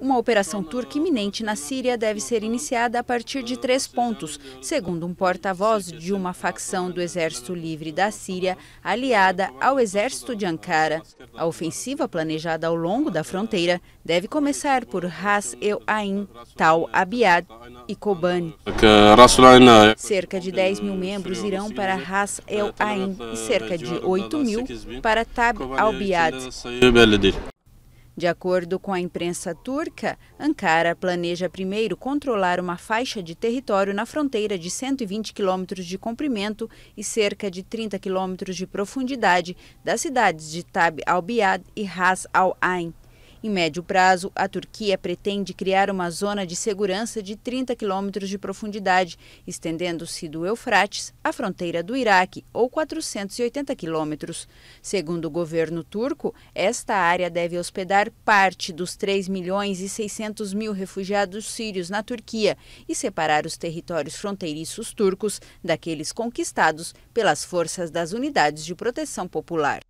Uma operação turca iminente na Síria deve ser iniciada a partir de três pontos, segundo um porta-voz de uma facção do Exército Livre da Síria, aliada ao Exército de Ankara. A ofensiva planejada ao longo da fronteira deve começar por Ras El Ain, Tal Abiad e Kobani. Cerca de 10 mil membros irão para Ras El Ain e cerca de 8 mil para Tab al-Biad. De acordo com a imprensa turca, Ankara planeja primeiro controlar uma faixa de território na fronteira de 120 quilômetros de comprimento e cerca de 30 quilômetros de profundidade das cidades de Tab al-Biad e Ras al-Ain. Em médio prazo, a Turquia pretende criar uma zona de segurança de 30 quilômetros de profundidade, estendendo-se do Eufrates à fronteira do Iraque, ou 480 quilômetros. Segundo o governo turco, esta área deve hospedar parte dos 3 milhões e 600 mil refugiados sírios na Turquia e separar os territórios fronteiriços turcos daqueles conquistados pelas forças das unidades de proteção popular.